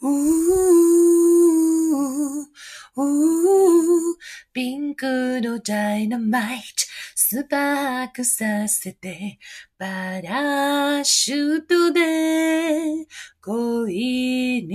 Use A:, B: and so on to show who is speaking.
A: うー、うー、ピンクのダイナマイト、スパークさせて、パラシュートで、恋